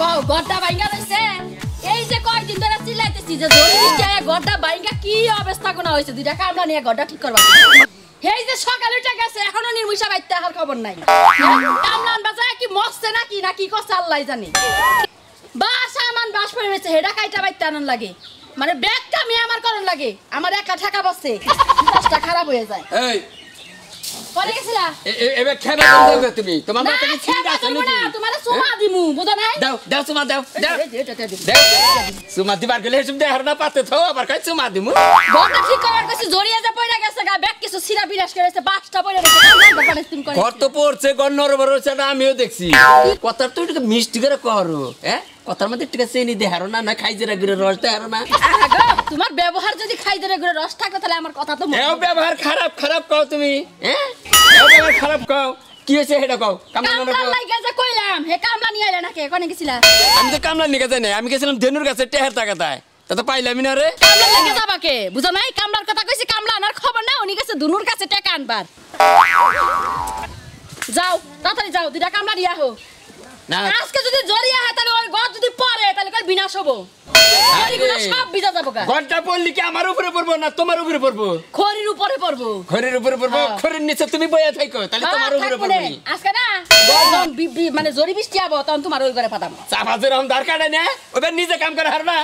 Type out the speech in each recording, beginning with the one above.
কও গড্ডা ভাঙ্গা রইছে এই যে কয়দিন ধরে চিল্লাইতেছি যে জরুরি বৃষ্টি হ্যাঁ। আয়া গড্ডা ভাঙ্গা কি অবস্থা কোনা হইছে দুই টাকা আমরা নিয়ে গড্ডা ঠিক করবা এই যে সকালে উঠে গেছে এখনো নির্মিশা বাইতে আহার খবর নাই কামলান বাজায় কি না কি করছে আল্লাহ জানি বাস আমান বাস পড়ে রয়েছে হেডা কাইটা বাইতে আনন লাগে মানে ব্যাগটা মেয়ে আমার করণ লাগে আমার একা ঠাকা বসে খারাপ হয়ে যায় করে হ্যাঁ? না আমিও দেখছি কথা তুই মিষ্টি করে করো হ্যাঁ? কথার মধ্যে একটু চিনি দেহারো না না খাইজেরা গুড়ের রস হারো না তোমার ব্যবহার যদি খাইজেরা গুড়ের রস থাকে তাহলে আমার কথা তো ব্যবহার খারাপ খারাপ কও তুমি হ্যাঁ খারাপ কও কি হয়েছে কও কামলা নিয়ে আমি গেছিলাম ধেনুর কাছে টেহার তাকাতায় যদি যদি আমার উপরে পড়বো না তোমার উপরে পড়বো উপরে পড়বো ঘরের উপরে পড়বো হ্যাঁ। ঘরের নিচে তুমি বয়া থাকো তাহলে তোমার হ্যাঁ, উপরে পড়বো আজকে না যখন বিবি মানে জরি বৃষ্টি আবো তখন তোমার ওই ঘরে পাতাম চাপা আম দরকার না ওদের নিজে কাম করে হারবা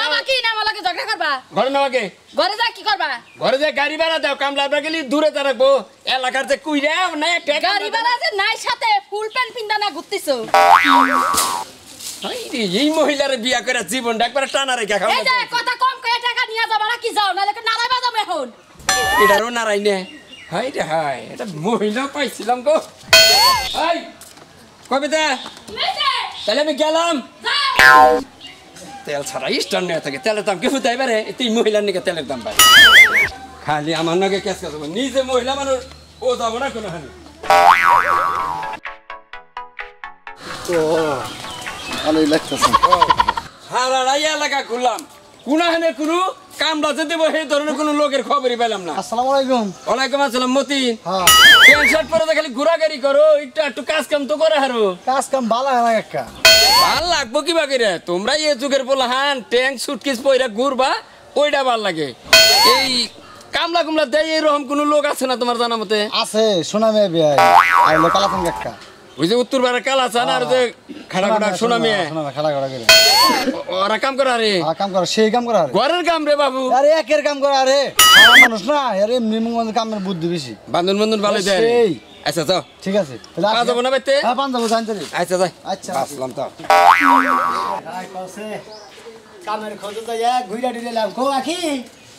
যাবা কি না আমাকে ঝগড়া করবা ঘরে আগে ঘরে যা কি করবা ঘরে যা গাড়ি ভাড়া দাও কাম লাগবে গেলি দূরে তা রাখবো এলাকার যে কুইরা না গাড়ি ভাড়া যে নাই সাথে ফুল প্যান্ট পিন্দা না ঘুরতিছো হাইরে এই মহিলার বিয়া করে জীবনটা একবার টানা রেখে খাও এই যে কথা কম কই টাকা নিয়ে যাবা না কি যাও নালে নারাই বাজাম এখন এটারও নারাই নে হাই রে হাই এটা মহিলা পাইছিলাম গো হাই কবিতা তাহলে আমি গেলাম তেল ছাড়া ইস্টার নিয়ে থাকে তেলের দাম কিছু দেয় পারে এই মহিলার নিকে তেলের দাম পাই খালি আমার নাকি ক্যাশ কাজ নিজে মহিলা মানুষ ও যাবো না কোনো হানি ও কোনো সেই ধরনের কোনো লোকের খবরই না আসসালামু আলাইকুম হ্যাঁ। খালি ঘোরাঘুরি করো একটু কাজ কাম তো করে হারো কাজ কাম হ্যাঁ ভাল লাগবো কি রে তোমরা এ যুগের বলা ট্যাঙ্ক সুটকিস পয়রা ঘুরবা ওইটা ভাল লাগে এই কামলা কুমলা দেয় এরকম কোনো লোক আছে না তোমার জানা মতে আছে শোনা মেয়ে ওই যে উত্তর পাড়ার কাল আছে না আর যে হ্যাঁ। খেলা করা শোনা মেয়ে খেলা করা করে ওরা কাম করা রে হ্যাঁ, কাম করা সেই কাম করা ঘরের কাম রে বাবু আরে একের কাম করা রে মানুষ না আরে এমনি মন কামের বুদ্ধি বেশি বান্ধন বান্ধন ভালো দেয় সেই আচ্ছা যাও ঠিক আছে তাহলে আজ যাবো না বাইতে হ্যাঁ পান যাবো জানতে আচ্ছা যাই আচ্ছা আসলাম তো কামের খোঁজে যাই ঘুরে ডিলে লাভ কো আখি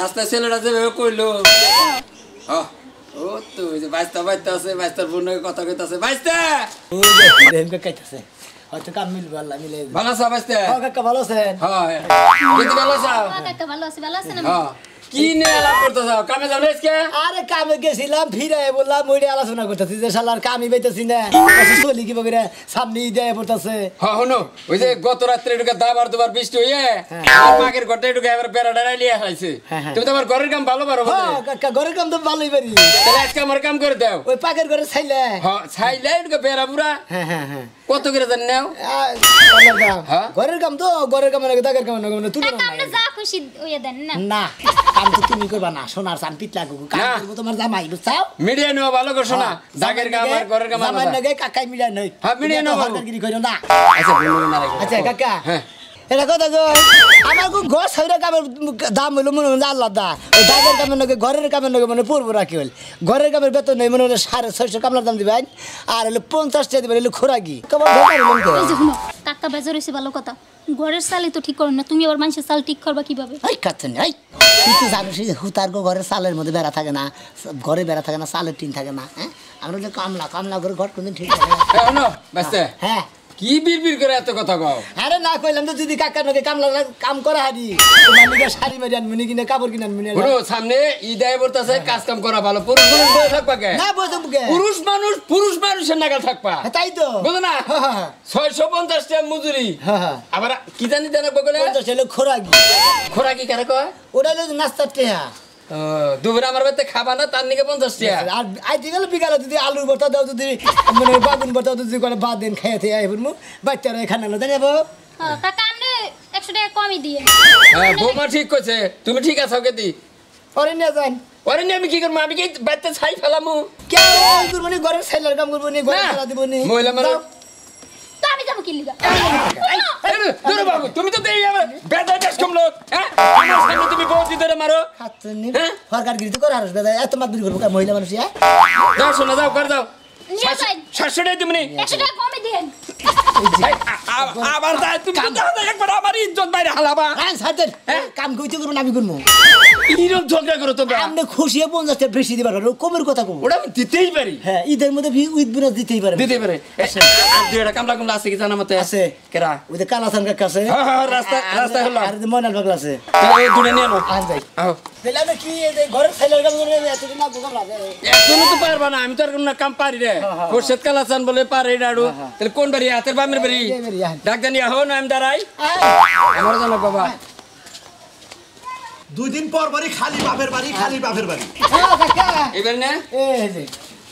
রাস্তায় ছেলেটা যেভাবে কইলো ও তো ওই যে বাইস্তার বোনের কথা কইতাছে বাইস্তা কাইতাছে হয়তো কাম মিল ভালো মিলে হ্যাঁ, ভালো আছে হ্যাঁ, হ্যাঁ। ভালো কি আলাপ করতেছ কামে যাও আজকে আরে কামে গেছিলাম ফিরে বললাম আলোচনা করতেছি যে শালার কামই না আচ্ছা, চলি কি সামনে হ্যাঁ ওই যে গত রাত্রে এটুকু দাবার দুবার বৃষ্টি হইয়ে আর হ্যাঁ। ঘরটা এটুকু এবার বেড়া হ্যাঁ, হ্যাঁ। তুমি তো আমার ঘরের কাম ভালো পারো হ্যাঁ কাকা ঘরের কাম তো ভালোই তাহলে আজকে আমার কাম করে দাও ওই পাকের ঘরে ছাইলে হ্যাঁ ছাইলে এটুকু বেড়া বুড়া হ্যাঁ হ্যাঁ হ্যাঁ কত করে দেন নাও হ্যাঁ? ঘরের কাম তো ঘরের কাম না দাগের কাম নাকি তুমি আমরা আচ্ছা, যা খুশি ওয়া দেন না না কাম তো তুমি করবা না সোনার সান পিট লাগু কাম করব তোমার জামাই বুঝছাও মিডিয়া নিও ভালো করে শোনা হ্যাঁ, দাগের কাম আর ঘরের কাম জামাই লাগে কাকাই মিডিয়া নাই হ্যাঁ মিডিয়া নাও ভালো করে কইরো না আচ্ছা আচ্ছা কাকা হ্যাঁ আমার ঘর কামের দাম মনে ঘরের কামের ঘরের কামের বেতন নেই মনে দাম ঘরের সালে তো ঠিক না তুমি ঠিক করবা কিভাবে ঘরের সালের মধ্যে বেড়া থাকে না ঘরে বেড়া থাকে না সালের টিন থাকে না হ্যাঁ আমরা কামলা কামলা করে ঘর কোনদিন ঠিক থাকে হ্যাঁ কি বিড়বিড় করে এত কথা কও আরে না কইলাম তো দিদি কাকার নাকি কামলা কাম করা হারি তোমার নিকে শাড়ি মারি আনমুনি কিনে কাপড় কিনে আনমুনি বড় সামনে ইদায় বর্তাছে কাজ কাম করা ভালো পুরুষ পুরুষ বসে থাকবা কে না বসে কে পুরুষ মানুষ পুরুষ মানুষের নাগাল থাকবা হ্যাঁ, তাই তো বুঝো না 650 হ্যাঁ, হ্যাঁ, টাকা মজুরি আবার কি জানি দেনা বগলে 50 হলো খোরাকি খোরাকি কারে কয় ওটা নাস্তা টেহা দুপুরে আমার বাড়িতে খাবা না তার নিকে পঞ্চাশ টাকা আর আজকে গেলে বিকালে যদি আলুর ভর্তা দাও যদি মানে বাগুন ভর্তা যদি করে বাদ দিন খাইয়ে থেকে আইব বাচ্চারা এখানে না জানি বাবু কাকা আমরা একশো টাকা কমই দিয়ে হ্যাঁ বৌমা ঠিক করছে তুমি ঠিক আছো কেদি অরে না যান অরে না আমি কি করবো আমি কি বাচ্চা ছাই ফেলামু কে করবো ঘরের ছাইলার কাম করবো নি ঘরে ফেলা দিব নি মহিলা মানে যাবো কি লিগা দূরে বাবু তুমি তো দেই যাবে বেদা টেস্ট কম লোক হ্যাঁ আমার সামনে তুমি বহুত দিন ধরে মারো হাত নি হ্যাঁ? সরকার গিরি কর আর বেদা এত শাশুড়ি তুমি 100 টাকা কমে দিন আবার তাই তুমি একবার আমার ইজ্জত বাইরে হালাবা হ্যাঁ, হ্যাঁ? কাম কইতে করবো নামি করবো ইরম ঝগড়া করো তোমরা আপনি খুশি হয়ে পঞ্চাশ বেশি দিবার কমের কথা কব ওটা আমি দিতেই পারি হ্যাঁ ঈদের মধ্যে উইথ বোনাস দিতেই পারে দিতে পারে দুই কামলা কামলা আছে কি জানা মতে আছে কেরা ওই যে কাকা আছে রাস্তা হ্যাঁ, হ্যাঁ, রাস্তা হলো আর আছে এই নিয়ে নাও আন যাই কি ঘরের ছেলের না লাগে তো পারবা না আমি তো আর কাম পারি রে কালা কালাসান বলে পারি না তাহলে কোন বাড়ি হাতের আমের দুই দিন পর বাড়ি খালি বাপের বাড়ি খালি বাপের বাড়ি হ্যাঁ, এবার না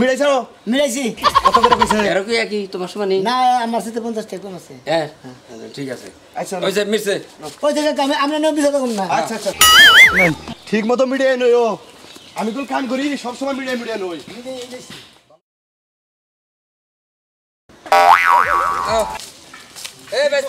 মিলাইছ মিলাইছি কত করে কইছে আর কি কি তোমার সমানি না আমার সাথে 50 টাকা কম আছে হ্যাঁ।, হ্যাঁ, হ্যাঁ, হ্যাঁ ঠিক আছে আচ্ছা ওই যে মিছে ওই না আচ্ছা আচ্ছা ঠিক মতো মিডিয়ায় নই ও আমি তো কাম করি সব সময় মিডিয়ায় মিডিয়ায় নই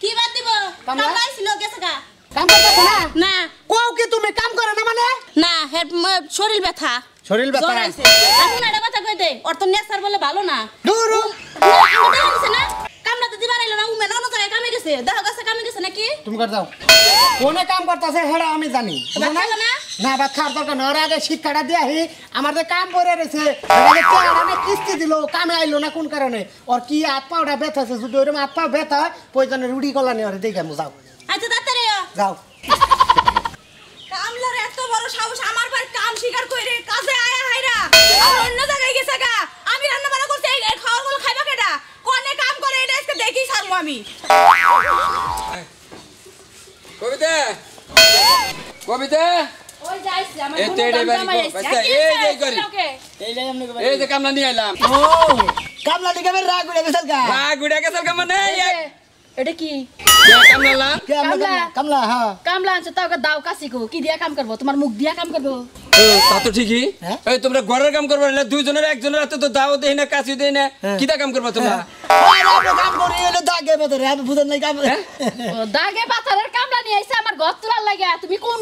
কি বাদ দিব কামলা ছিল গেছে গা কাম করতে না না কও কি তুমি কাম করে না মানে না হে শরীর ব্যথা শরীর ব্যথা এখন এটা কথা কই দে ওর তো নেসার বলে ভালো না দূর না কামলা তো দিবা নাইলো না উমে না অন্য জায়গায় কামে গেছে দেখা গেছে কামে গেছে নাকি তুমি কর যাও কোনে কাম করতেছে হেড়া আমি জানি না না বা খাওয়ার দরকার না ওর আগে শিক্ষাটা দিয়ে আহি আমাদের কাম পরে রয়েছে কিস্তি দিল কামে আইলো না কোন কারণে ওর কি হাত পা ওটা ব্যথা আছে যদি ওরকম হাত পা ব্যথা হয় প্রয়োজনে রুটি কলা নিয়ে ওরে দেখে যাও আচ্ছা তাড়াতাড়ি যাও কামলার এত কাম শিকার কইরে কাজে আয়া হাইরা অন্য জায়গায় গেছে আমি রান্না বান্না এই খাওয়ার গুলো খাইবা কেটা কোনে কাম করে এটা দেখি সারমু আমি কবিতা কবিতা কামলা নিয়ে এলাম কামলা নিয়ে রাগ উড়ে গেছে রাগ উড়ে গেছে মানে এটা কি কামলা কামলা হ্যাঁ কামলা আনছো তাও দাও কাশি কি দিয়া কাম করবো তোমার মুখ দিয়া কাম করবো তা তো হ্যাঁ? কাম করবে না দুইজনের দাও দেই না কাছি হ্যাঁ। কাম করবা তোমরা হ্যাঁ। করি দাগে পাতারে কাম দাগে পাতারের কামলা নিয়ে তুমি কোন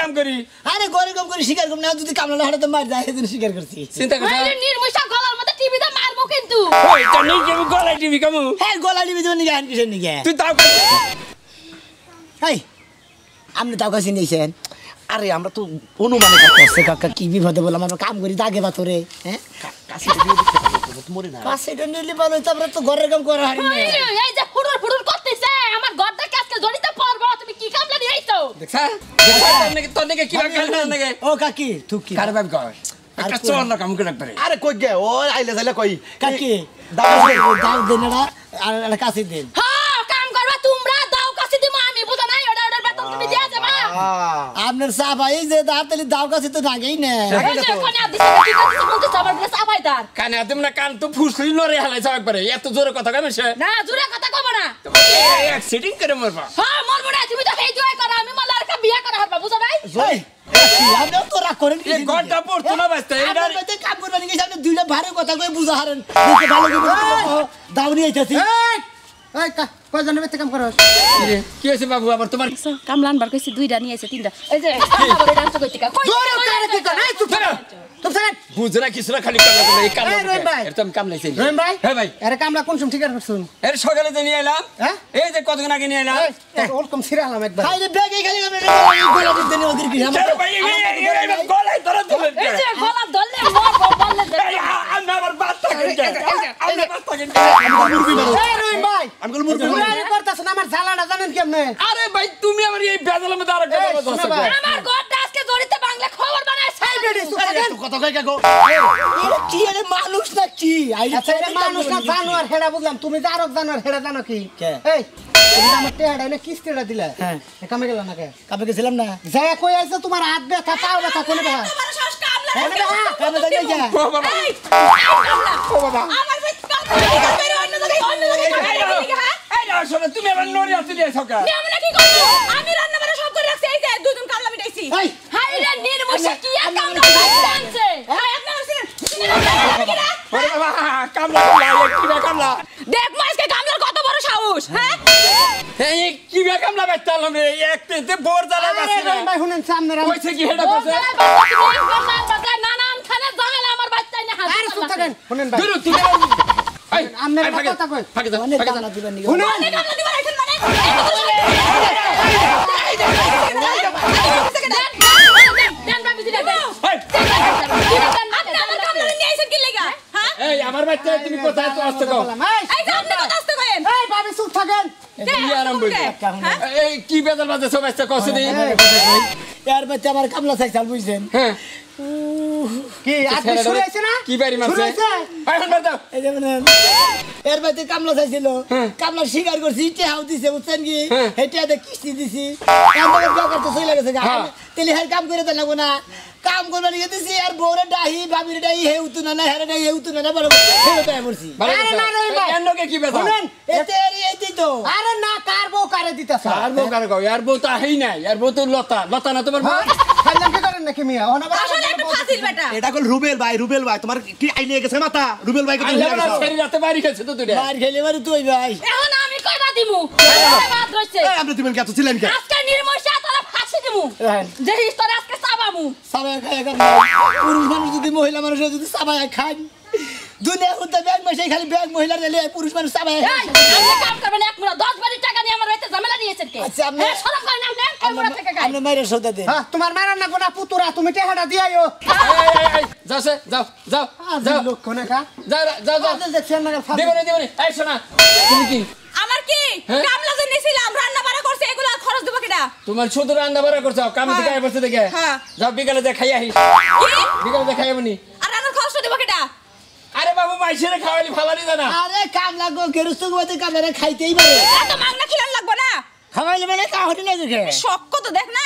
কাম করি আরে ঘরের কাম করি শিকার কম না যদি কামলা হাড়ে তো মার যায় এদিন শিকার করছি চিন্তা করো আরে নির্মুষা গলার মধ্যে টিভি দা কিন্তু গলা টিভি কেমু হ্যাঁ গলা টিভি দিবেন নিগে আনকিছেন নিগে তুই তাও কর আপনি তাও কাছে নিয়েছেন আরে আমরা তো অনুমানে কাজ কাকা কি বিপদে বললাম আমরা কাম করি দাগে বাতরে হ্যাঁ কাছে নিলে আমরা তো ঘরের কাম করা হারি এই কি কর চোর আরে কই গে ও আইলে কই কাকি দাও দিন আর কাছে দিন হ্যাঁ হ্যাঁ। আপনার সাফাই যে দাঁতালি দাও কাছে তো নাগেই না কানে তুমি না কান তো ফুসলি নরে হালাইছো একবারে এত জোরে কথা কবে সে না জোরে কথা কব না এক সিটিং করে মরবা হ্যাঁ মরবো না তুমি তো এই জয় করো আমি মালার কা বিয়া করা হবা বুঝো ভাই জয় আপনি তোরা করেন কি ঘন্টা পড়তো না হ্যাঁ, বাস্তা এটা আপনি কাম করবেন কি আপনি এই কয়জনের বেতে কাম করস কি হয়েছে বাবু আবার তোমার কামলা আনবার কইছি দুইটা নিয়েছে তিনটা এই যে বুঝরা কিছুরা খালি হ্যাঁ কামলা কোন সময় ঠিক করছুন এর সকালে যে নিয়ে এলাম হ্যাঁ? এই যে কতক্ষণ আগে নিয়ে এলাম ওরকম ছিঁড়ে আলাম একবার গলায় ধরে তুমি কি মানুষ আচ্ছা, হেড়া বুঝলাম তুমি যে আরো জানোয়ার হেড়া জানো কি এই কিস্তিটা দিলে হ্যাঁ। কামে গেলাম না না যা কই আছে তোমার হাত ব্যথা পাও ব্যথা কোনো ব্যথা তুমি আবার লড়ে আমি রান্না বান্না সব করে কামলা দেখ মাসকে কামলার কত বড় সাহস হ্যাঁ এই কি বে কামলা বাইতালাম রে এক পেতে বোর জ্বালা বাসি ভাই শুনেন সামনে কইছে কি হেডা কইছে থাকেন শুনেন ভাই দূর কথা কই দিবেন নি শুনেন দিবেন এখন মানে আমার কি বাচ্চা আমার কামলা চাইছাল বুঝছেন কি আর শুরু হয়েছে না কি বাড়ি মারছে শুরু হয়েছে দাও এই যে মানে এর কামলা চাইছিল হ্যাঁ। কামলা করছি হাউ দিছে বুঝছেন কি হ্যাঁ। কিস্তি দিছি আমাদের তো চলে গেছে হাই হ্যাঁ। কাম করে না কাম নিয়ে দিছি আর বউরে ডাহি ডাহি হে উতু না না হেরে ডাহি হে উতু না না তাই আরে না রে ভাই এন্ড কে কি শুনেন এতে এরি এইতি তো আরে না কার বউ কারে দিতাছ বউ কারে কও আর বউ তো আহি নাই আর বউ তো লতা লতা না তোমার বউ রুবেল ভাই রুবেল ভাই তোমার রুবেল ভাই হ্যাঁ। যে পুরুষ যদি মহিলা মানুষের যদি চাবায় খায় দুনিয়া হুদা ব্যাংক মাসে খালি ব্যাংক মহিলা পুরুষ মানুষ চাবায় কাম দশ এক টাকা নিয়ে আমার ঝামেলা মানে মাইরা সৌদা দে হ্যাঁ তোমার মারার না গোনা পুতুরা তুমি তে হাড়া দিয়াইও যাও সে যাও যাও যাও লোক কোনে খা যাও যাও যাও দে দেখছেন না দেবনি দেবনি এই শোনা তুমি কি আমার কি হ্যাঁ? কাম লাগে নিছিলাম রান্না বাড়া করছে এগুলা খরচ দেব কিনা তোমার শুধু রান্না বাড়া করছো কাম দিকে হ্যাঁ। আই বসে দেখে হ্যাঁ যাও বিকালে যা খাই আহিস বিকালে যা খাই আমনি আর রান্নার খরচ দেব কিনা আরে বাবু মাইশেরে খাওয়ালি ফালানি জানা আরে কামলা গো কেরুস্তু গোতে কামলা খাইতেই পারে এত মাংনা খিলান লাগবে না খাওয়ালি মানে কা হটি না দেখে শক্ক তো দেখ না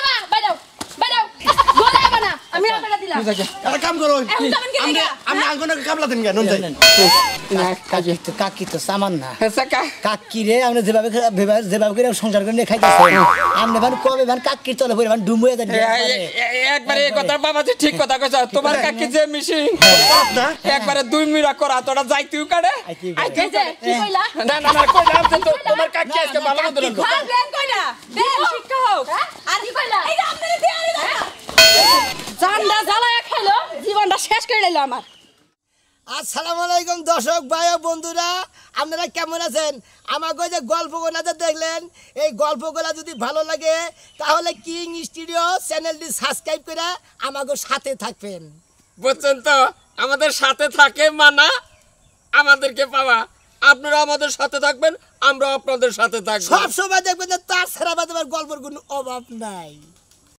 একটা কাম করো আমি হ্যাঁ। আঙ্গনাকে কামলা দেন কেন কাকি তো সামান না হ্যাঁ, কাকি রে আমরা যেভাবে যেভাবে করে সংসার করে খাই হ্যাঁ। আমরা ভান কবে ভান কাকির চলে পড়ে ভান ডুমুয়ে দেন একবারে এই কথা বাবা তুই ঠিক কথা কইছ তোমার কাকি যে মিশিং একবারে দুই মিরা করা তোরা যাই তুই কাড়ে কি কইলা আর কি কইলা শেষ করে নিল আমার আসসালামু আলাইকুম দর্শক ভাই বন্ধুরা আপনারা কেমন আছেন আমাকে যে গল্পগুলো যে দেখলেন এই গল্পগুলো যদি ভালো লাগে তাহলে কিং স্টুডিও চ্যানেলটি সাবস্ক্রাইব করে আমাকে সাথে থাকবেন বুঝছেন তো আমাদের সাথে থাকে মানা আমাদেরকে পাওয়া আপনারা আমাদের সাথে থাকবেন আমরা আপনাদের সাথে থাকবো সব সময় দেখবেন যে তার ছাড়া বাদে গল্পের কোনো অভাব নাই